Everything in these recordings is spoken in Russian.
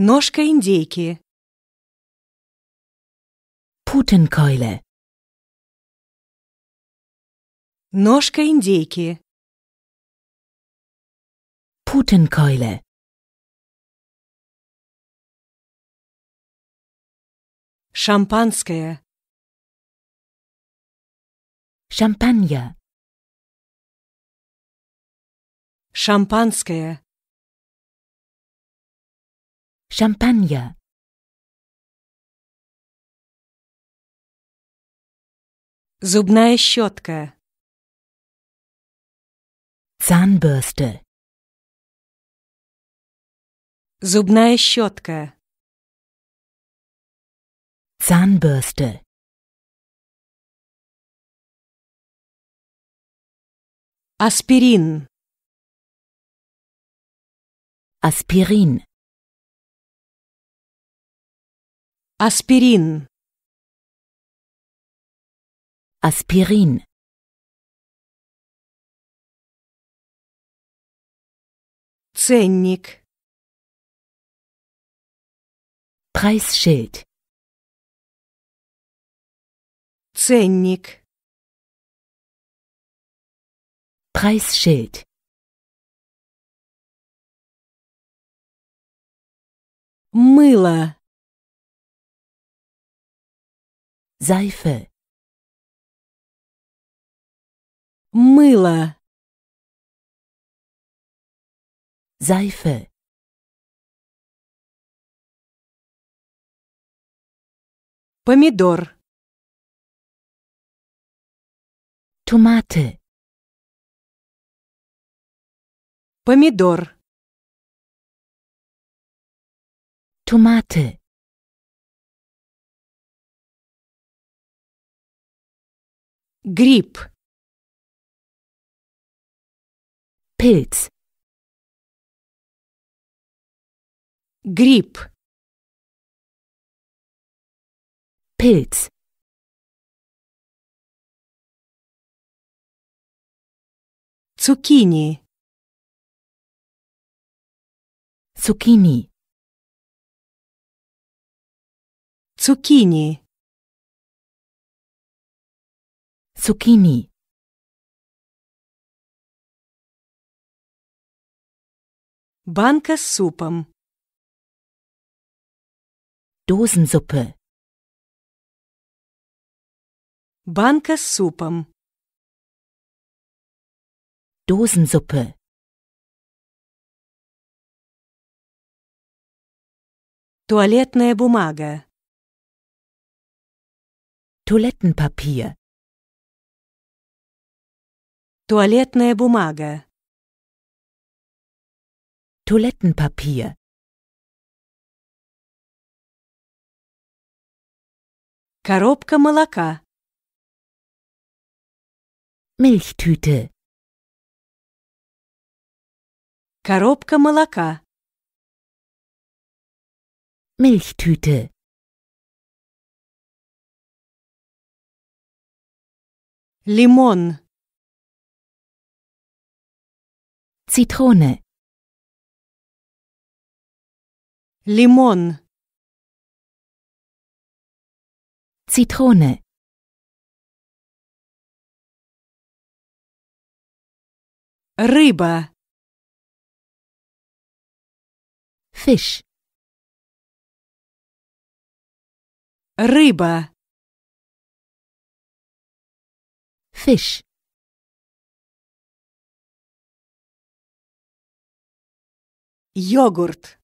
Ножка индейки. Putenkeule. Ножка индейки. Putenkeule. Шампанское. Шампанья. Шампанское. Шампанья. Зубная щетка. Zahnbürste. Зубная щетка. Zahnbürste. Аспирин. Аспирин. Аспирин. Aspirin. Ценник. Preisschild. Ценник. Preisschild. Мыло. Seife. Мыло. Seife. Помидор. Tomate. Помидор. Tomate. Гриб. Pilz. Гриб. Pilz. Цукини. Цукини. Цукини. Zucchini Банка с супом. Dosensuppe. Банка с супом. Dosensuppe. Туалетная бумага. Toilettenpapier. Туалетная бумага. Toilettenpapier. Коробка молока. Milchtüte. Коробка молока. Milchtüte. Лимон. Zitrone Limon Zitrone Riba Fisch Рыба Fisch Йогурт.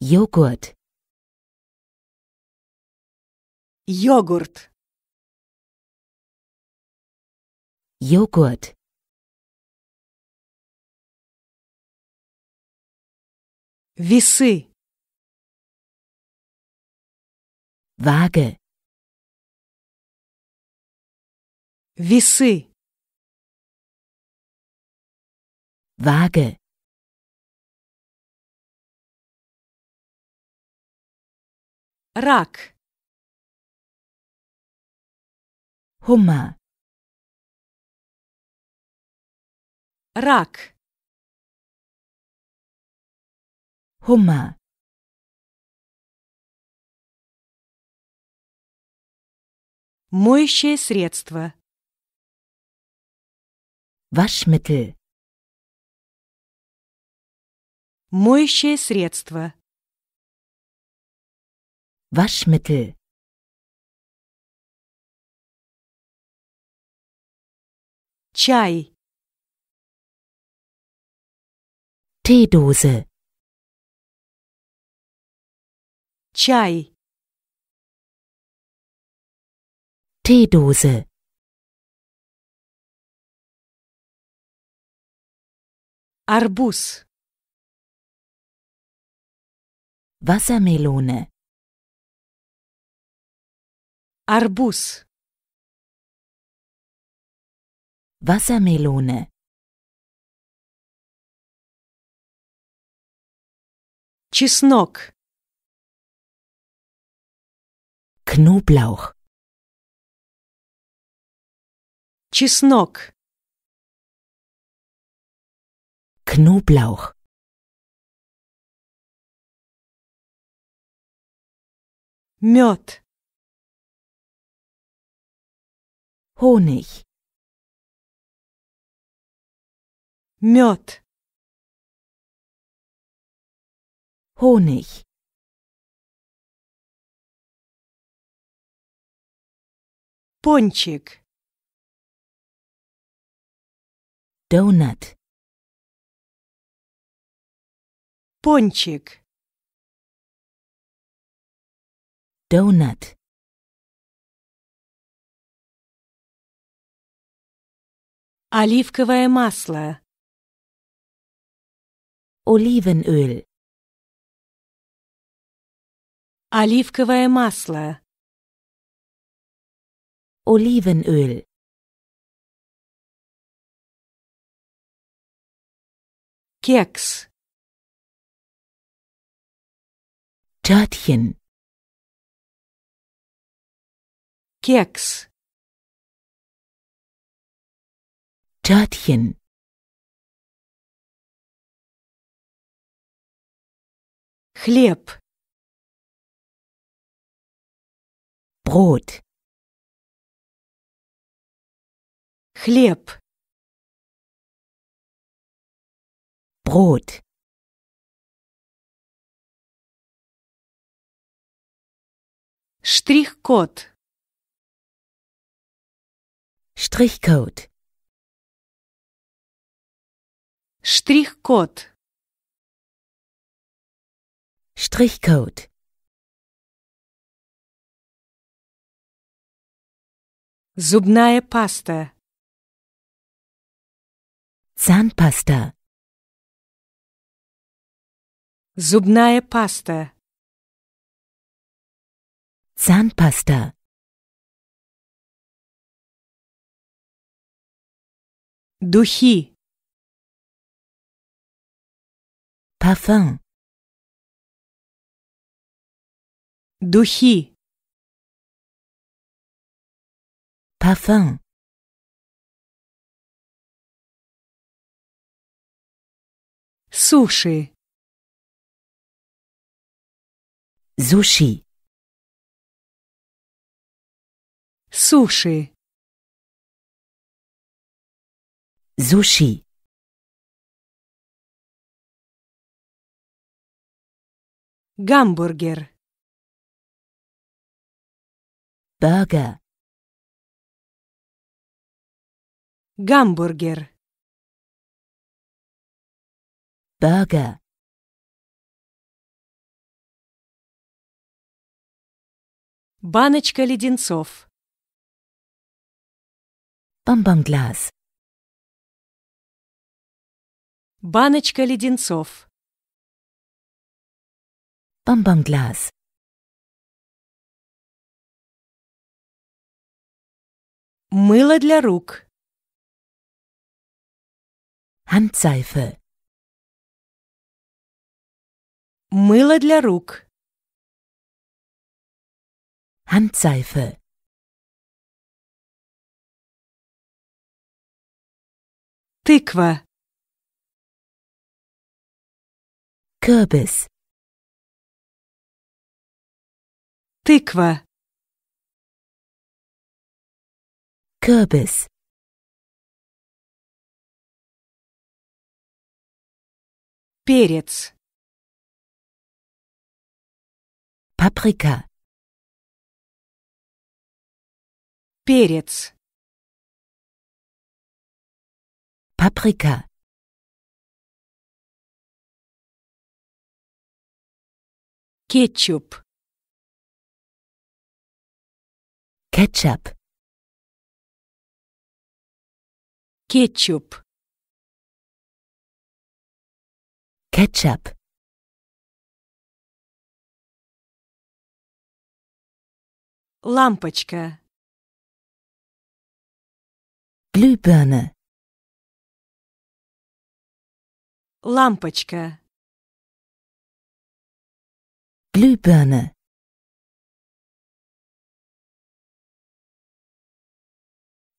Йогурт. Йогурт. Йогурт. Весы. Waage. Весы. Waage Rak Hummer Rak Hummer Моющее средство Waschmittel Моющее средство. Waschmittel. Чай. Teedose. Чай. Teedose. Арбуз. Wassermelone Arbus Wassermelone Чеснок Knoblauch Чеснок Knoblauch Мёд. Honig. Мёд. Honig. Пончик. Donut. Пончик. Donut. Оливковое масло. Olivenöl. Оливковое масло. Olivenöl. Кекс. Törtchen. Keks. Törtchen. Хлеб. Brot. Хлеб. Brot. Штрих-код. Strichcode. Strichcode. Strichcode. Зубная паста. Zahnpasta. Зубная паста. Zahnpasta. Духи. Parfum. Духи. Parfum. Суши. Зуши. Суши. Sushi Гамбургер Burger Гамбургер Burger Баночка леденцов Бамбамглаз Баночка леденцов. Бам-бам-глаз. Мыло для рук. Handseife. Мыло для рук. Handseife. Тыква. Kürbis. Тыква. Kürbis. Перец. Paprika. Перец. Paprika. Кетчуп. Кетчуп. Кетчуп. Кетчуп. Лампочка. Glühbirne. Лампочка. Glühbirne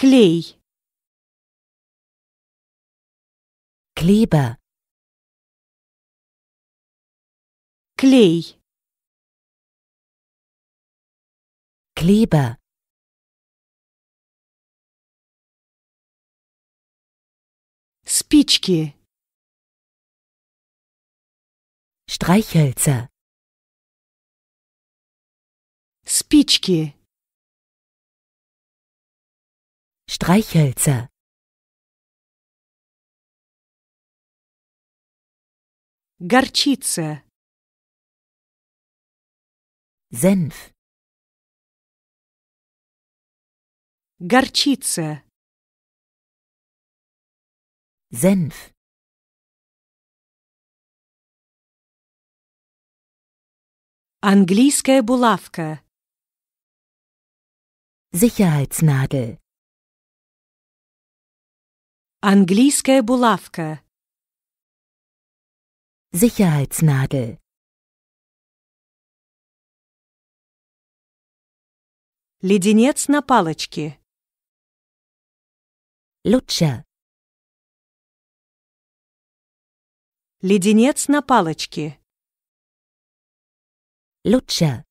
Klej Kleber Klej Kleber Спички Streichhölzer Спички. Streichhölzer. Горчица. Senf. Горчица. Senf. Английская булавка. Sicherheitsnadel. Английская булавка. Sicherheitsnadel. Леденец на палочке. Лучше. Леденец на палочке. Лучше.